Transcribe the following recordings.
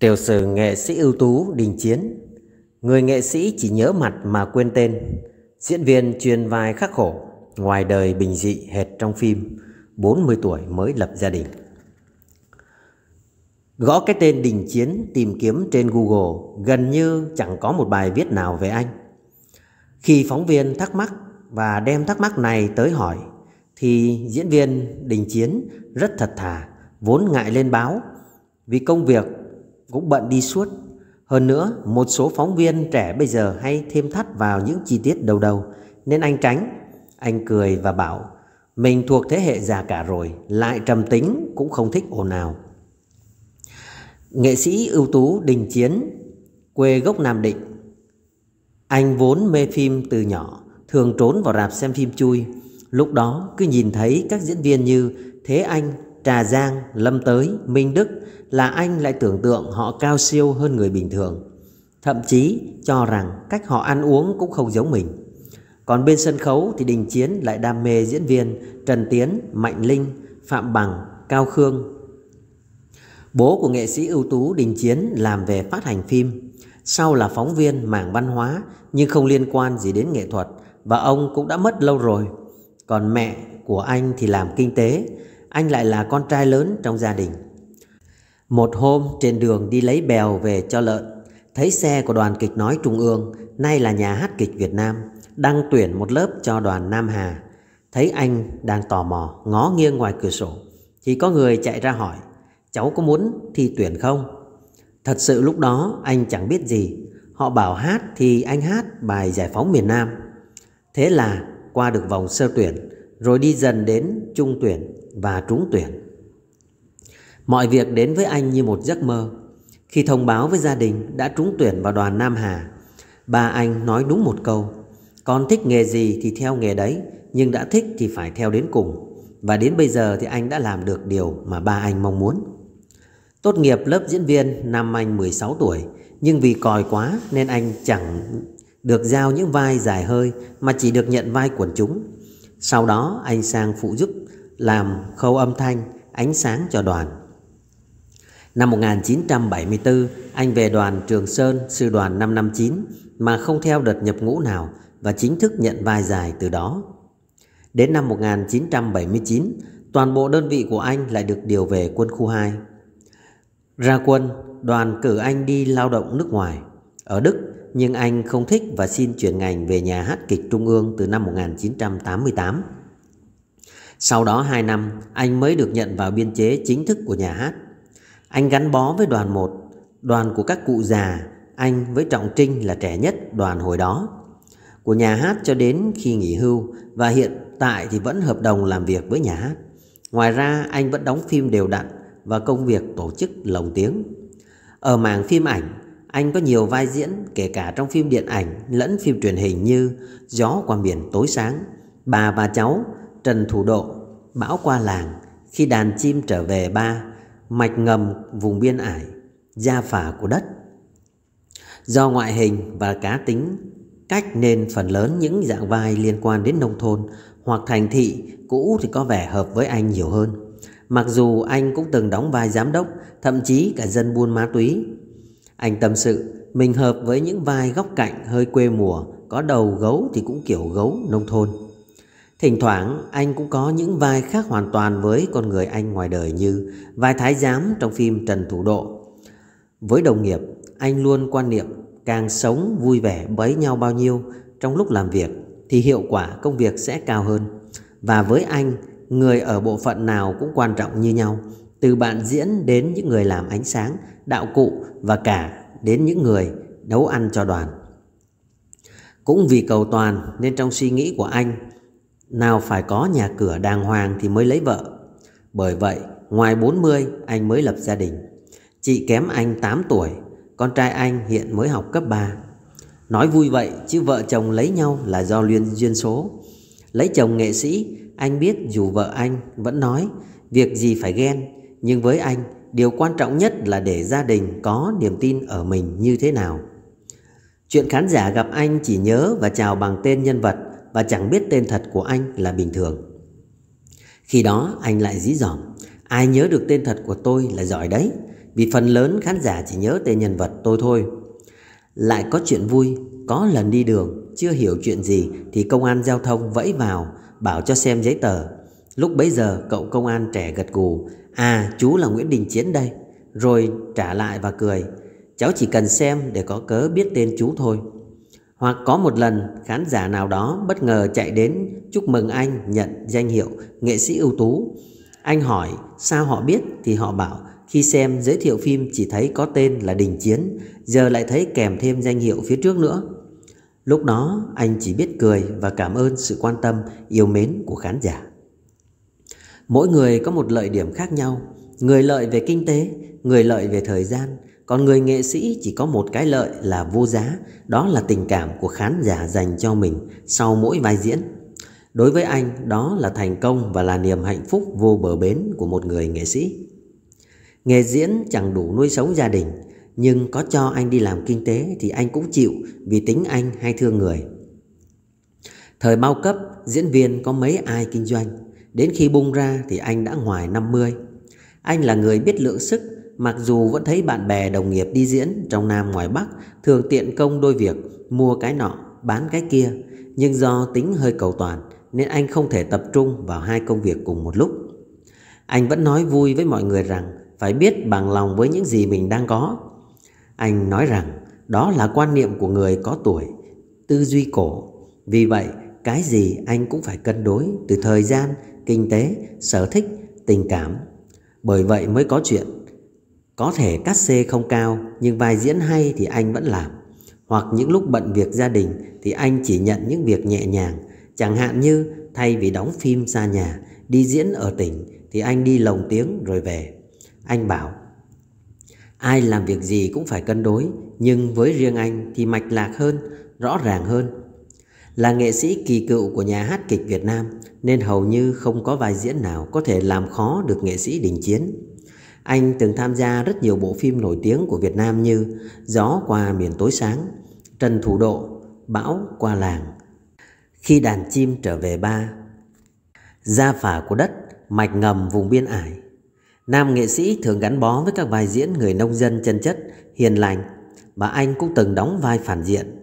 Tiểu sử nghệ sĩ ưu tú Đình Chiến Người nghệ sĩ chỉ nhớ mặt mà quên tên Diễn viên chuyên vai khắc khổ Ngoài đời bình dị hệt trong phim 40 tuổi mới lập gia đình Gõ cái tên Đình Chiến tìm kiếm trên Google Gần như chẳng có một bài viết nào về anh Khi phóng viên thắc mắc và đem thắc mắc này tới hỏi Thì diễn viên Đình Chiến rất thật thà Vốn ngại lên báo Vì công việc cũng bận đi suốt. Hơn nữa, một số phóng viên trẻ bây giờ hay thêm thắt vào những chi tiết đầu đầu, nên anh tránh. Anh cười và bảo, mình thuộc thế hệ già cả rồi, lại trầm tính cũng không thích ồn ào. Nghệ sĩ ưu tú Đình Chiến, quê gốc Nam Định. Anh vốn mê phim từ nhỏ, thường trốn vào rạp xem phim chui. Lúc đó cứ nhìn thấy các diễn viên như Thế Anh, Trà Giang, Lâm Tới, Minh Đức là anh lại tưởng tượng họ cao siêu hơn người bình thường. Thậm chí cho rằng cách họ ăn uống cũng không giống mình. Còn bên sân khấu thì Đình Chiến lại đam mê diễn viên Trần Tiến, Mạnh Linh, Phạm Bằng, Cao Khương. Bố của nghệ sĩ ưu tú Đình Chiến làm về phát hành phim, sau là phóng viên mảng văn hóa nhưng không liên quan gì đến nghệ thuật và ông cũng đã mất lâu rồi. Còn mẹ của anh thì làm kinh tế, anh lại là con trai lớn trong gia đình. Một hôm trên đường đi lấy bèo về cho lợn, thấy xe của đoàn kịch nói Trung ương, nay là nhà hát kịch Việt Nam, đang tuyển một lớp cho đoàn Nam Hà. Thấy anh đang tò mò, ngó nghiêng ngoài cửa sổ, thì có người chạy ra hỏi, cháu có muốn thi tuyển không? Thật sự lúc đó anh chẳng biết gì, họ bảo hát thì anh hát bài Giải phóng miền Nam. Thế là qua được vòng sơ tuyển, rồi đi dần đến trung tuyển và trúng tuyển. Mọi việc đến với anh như một giấc mơ. Khi thông báo với gia đình đã trúng tuyển vào đoàn Nam Hà, ba anh nói đúng một câu. Con thích nghề gì thì theo nghề đấy, nhưng đã thích thì phải theo đến cùng. Và đến bây giờ thì anh đã làm được điều mà ba anh mong muốn. Tốt nghiệp lớp diễn viên năm anh 16 tuổi, nhưng vì còi quá nên anh chẳng được giao những vai dài hơi mà chỉ được nhận vai quần chúng. Sau đó anh sang phụ giúp làm khâu âm thanh, ánh sáng cho đoàn. Năm 1974, anh về đoàn Trường Sơn, sư đoàn 559 mà không theo đợt nhập ngũ nào và chính thức nhận vai dài từ đó. Đến năm 1979, toàn bộ đơn vị của anh lại được điều về quân khu 2. Ra quân, đoàn cử anh đi lao động nước ngoài, ở Đức, nhưng anh không thích và xin chuyển ngành về nhà hát kịch Trung ương từ năm 1988. Sau đó 2 năm, anh mới được nhận vào biên chế chính thức của nhà hát. Anh gắn bó với đoàn 1, đoàn của các cụ già, anh với Trọng Trinh là trẻ nhất đoàn hồi đó. Của nhà hát cho đến khi nghỉ hưu và hiện tại thì vẫn hợp đồng làm việc với nhà hát. Ngoài ra anh vẫn đóng phim đều đặn và công việc tổ chức lồng tiếng. Ở mảng phim ảnh, anh có nhiều vai diễn kể cả trong phim điện ảnh lẫn phim truyền hình như Gió qua biển tối sáng, Bà và cháu, Trần Thủ Độ, Bão qua làng, khi đàn chim trở về ba, mạch ngầm vùng biên ải, gia phả của đất. Do ngoại hình và cá tính cách nên phần lớn những dạng vai liên quan đến nông thôn hoặc thành thị cũ thì có vẻ hợp với anh nhiều hơn. Mặc dù anh cũng từng đóng vai giám đốc, thậm chí cả dân buôn ma túy. Anh tâm sự, mình hợp với những vai góc cạnh hơi quê mùa, có đầu gấu thì cũng kiểu gấu nông thôn. Thỉnh thoảng anh cũng có những vai khác hoàn toàn với con người anh ngoài đời như vai thái giám trong phim Trần Thủ Độ. Với đồng nghiệp, anh luôn quan niệm càng sống vui vẻ bấy nhau bao nhiêu trong lúc làm việc thì hiệu quả công việc sẽ cao hơn. Và với anh, người ở bộ phận nào cũng quan trọng như nhau, từ bạn diễn đến những người làm ánh sáng, đạo cụ và cả đến những người nấu ăn cho đoàn. Cũng vì cầu toàn nên trong suy nghĩ của anh, nào phải có nhà cửa đàng hoàng thì mới lấy vợ. Bởi vậy, ngoài 40 anh mới lập gia đình. Chị kém anh 8 tuổi, con trai anh hiện mới học cấp 3. Nói vui vậy chứ vợ chồng lấy nhau là do duyên duyên số. Lấy chồng nghệ sĩ, anh biết dù vợ anh vẫn nói việc gì phải ghen, nhưng với anh, điều quan trọng nhất là để gia đình có niềm tin ở mình như thế nào. Chuyện khán giả gặp anh chỉ nhớ và chào bằng tên nhân vật và chẳng biết tên thật của anh là bình thường. Khi đó anh lại dí dỏm, ai nhớ được tên thật của tôi là giỏi đấy, vì phần lớn khán giả chỉ nhớ tên nhân vật tôi thôi. Lại có chuyện vui, có lần đi đường, chưa hiểu chuyện gì thì công an giao thông vẫy vào, bảo cho xem giấy tờ. Lúc bấy giờ cậu công an trẻ gật gù, à chú là Nguyễn Đình Chiến đây, rồi trả lại và cười. Cháu chỉ cần xem để có cớ biết tên chú thôi. Hoặc có một lần khán giả nào đó bất ngờ chạy đến chúc mừng anh nhận danh hiệu nghệ sĩ ưu tú. Anh hỏi sao họ biết thì họ bảo khi xem giới thiệu phim chỉ thấy có tên là Đình Chiến, giờ lại thấy kèm thêm danh hiệu phía trước nữa. Lúc đó anh chỉ biết cười và cảm ơn sự quan tâm, yêu mến của khán giả. Mỗi người có một lợi điểm khác nhau, người lợi về kinh tế, người lợi về thời gian, còn người nghệ sĩ chỉ có một cái lợi là vô giá, đó là tình cảm của khán giả dành cho mình sau mỗi vai diễn. Đối với anh, đó là thành công và là niềm hạnh phúc vô bờ bến của một người nghệ sĩ. Nghề diễn chẳng đủ nuôi sống gia đình, nhưng có cho anh đi làm kinh tế thì anh cũng chịu vì tính anh hay thương người. Thời bao cấp, diễn viên có mấy ai kinh doanh. Đến khi bung ra thì anh đã ngoài 50. Anh là người biết lượng sức Mặc dù vẫn thấy bạn bè đồng nghiệp đi diễn trong Nam ngoài Bắc thường tiện công đôi việc mua cái nọ, bán cái kia, nhưng do tính hơi cầu toàn nên anh không thể tập trung vào hai công việc cùng một lúc. Anh vẫn nói vui với mọi người rằng phải biết bằng lòng với những gì mình đang có. Anh nói rằng đó là quan niệm của người có tuổi, tư duy cổ. Vì vậy, cái gì anh cũng phải cân đối từ thời gian, kinh tế, sở thích, tình cảm. Bởi vậy mới có chuyện có thể cắt xê không cao nhưng vai diễn hay thì anh vẫn làm. Hoặc những lúc bận việc gia đình thì anh chỉ nhận những việc nhẹ nhàng. Chẳng hạn như thay vì đóng phim xa nhà, đi diễn ở tỉnh thì anh đi lồng tiếng rồi về. Anh bảo, ai làm việc gì cũng phải cân đối, nhưng với riêng anh thì mạch lạc hơn, rõ ràng hơn. Là nghệ sĩ kỳ cựu của nhà hát kịch Việt Nam nên hầu như không có vai diễn nào có thể làm khó được nghệ sĩ đình chiến. Anh từng tham gia rất nhiều bộ phim nổi tiếng của Việt Nam như Gió qua miền tối sáng, Trần Thủ Độ, Bão qua làng, Khi đàn chim trở về ba, Gia phả của đất, Mạch ngầm vùng biên ải. Nam nghệ sĩ thường gắn bó với các vai diễn người nông dân chân chất, hiền lành mà anh cũng từng đóng vai phản diện.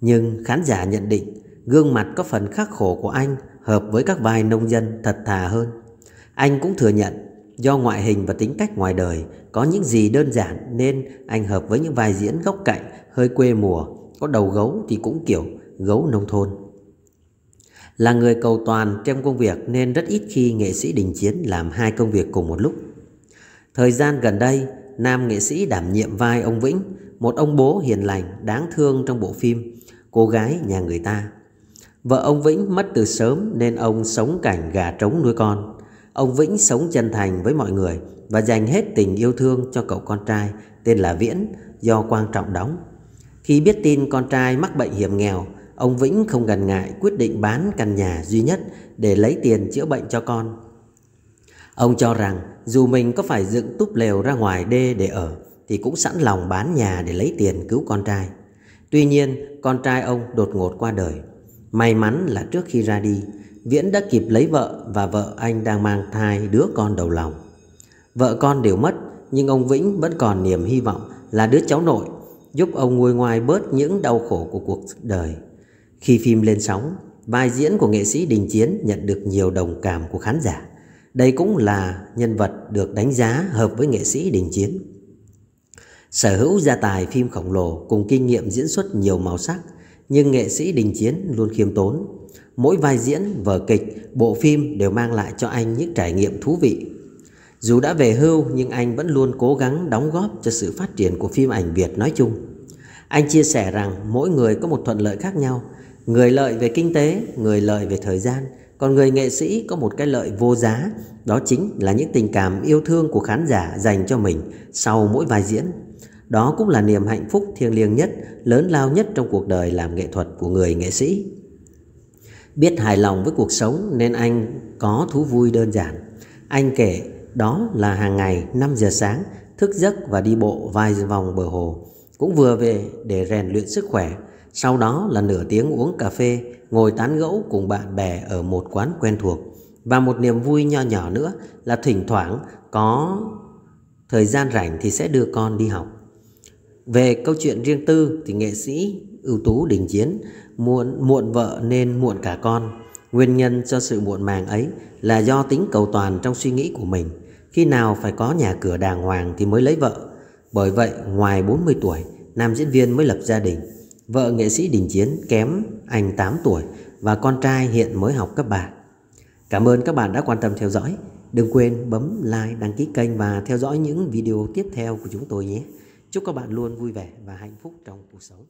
Nhưng khán giả nhận định gương mặt có phần khắc khổ của anh hợp với các vai nông dân thật thà hơn. Anh cũng thừa nhận Do ngoại hình và tính cách ngoài đời có những gì đơn giản nên anh hợp với những vai diễn góc cạnh, hơi quê mùa, có đầu gấu thì cũng kiểu gấu nông thôn. Là người cầu toàn trong công việc nên rất ít khi nghệ sĩ đình chiến làm hai công việc cùng một lúc. Thời gian gần đây, nam nghệ sĩ đảm nhiệm vai ông Vĩnh, một ông bố hiền lành, đáng thương trong bộ phim Cô gái nhà người ta. Vợ ông Vĩnh mất từ sớm nên ông sống cảnh gà trống nuôi con. Ông Vĩnh sống chân thành với mọi người và dành hết tình yêu thương cho cậu con trai tên là Viễn do Quang Trọng đóng. Khi biết tin con trai mắc bệnh hiểm nghèo, ông Vĩnh không ngần ngại quyết định bán căn nhà duy nhất để lấy tiền chữa bệnh cho con. Ông cho rằng dù mình có phải dựng túp lều ra ngoài đê để ở thì cũng sẵn lòng bán nhà để lấy tiền cứu con trai. Tuy nhiên, con trai ông đột ngột qua đời. May mắn là trước khi ra đi, Viễn đã kịp lấy vợ và vợ anh đang mang thai đứa con đầu lòng. Vợ con đều mất nhưng ông Vĩnh vẫn còn niềm hy vọng là đứa cháu nội giúp ông nguôi ngoài bớt những đau khổ của cuộc đời. Khi phim lên sóng, vai diễn của nghệ sĩ Đình Chiến nhận được nhiều đồng cảm của khán giả. Đây cũng là nhân vật được đánh giá hợp với nghệ sĩ Đình Chiến. Sở hữu gia tài phim khổng lồ cùng kinh nghiệm diễn xuất nhiều màu sắc, nhưng nghệ sĩ Đình Chiến luôn khiêm tốn, Mỗi vai diễn, vở kịch, bộ phim đều mang lại cho anh những trải nghiệm thú vị. Dù đã về hưu nhưng anh vẫn luôn cố gắng đóng góp cho sự phát triển của phim ảnh Việt nói chung. Anh chia sẻ rằng mỗi người có một thuận lợi khác nhau, người lợi về kinh tế, người lợi về thời gian, còn người nghệ sĩ có một cái lợi vô giá, đó chính là những tình cảm yêu thương của khán giả dành cho mình sau mỗi vai diễn. Đó cũng là niềm hạnh phúc thiêng liêng nhất, lớn lao nhất trong cuộc đời làm nghệ thuật của người nghệ sĩ. Biết hài lòng với cuộc sống nên anh có thú vui đơn giản. Anh kể đó là hàng ngày 5 giờ sáng thức giấc và đi bộ vài vòng bờ hồ. Cũng vừa về để rèn luyện sức khỏe. Sau đó là nửa tiếng uống cà phê, ngồi tán gẫu cùng bạn bè ở một quán quen thuộc. Và một niềm vui nho nhỏ nữa là thỉnh thoảng có thời gian rảnh thì sẽ đưa con đi học. Về câu chuyện riêng tư thì nghệ sĩ ưu tú đình chiến muộn muộn vợ nên muộn cả con nguyên nhân cho sự muộn màng ấy là do tính cầu toàn trong suy nghĩ của mình khi nào phải có nhà cửa đàng hoàng thì mới lấy vợ bởi vậy ngoài 40 tuổi nam diễn viên mới lập gia đình vợ nghệ sĩ đình chiến kém anh 8 tuổi và con trai hiện mới học cấp 3 cảm ơn các bạn đã quan tâm theo dõi đừng quên bấm like đăng ký kênh và theo dõi những video tiếp theo của chúng tôi nhé chúc các bạn luôn vui vẻ và hạnh phúc trong cuộc sống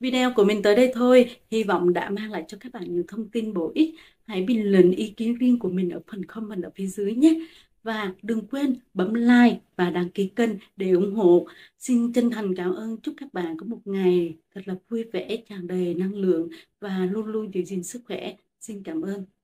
Video của mình tới đây thôi, hy vọng đã mang lại cho các bạn những thông tin bổ ích. Hãy bình luận ý kiến riêng của mình ở phần comment ở phía dưới nhé. Và đừng quên bấm like và đăng ký kênh để ủng hộ. Xin chân thành cảm ơn chúc các bạn có một ngày thật là vui vẻ, tràn đầy năng lượng và luôn luôn giữ gìn sức khỏe. Xin cảm ơn.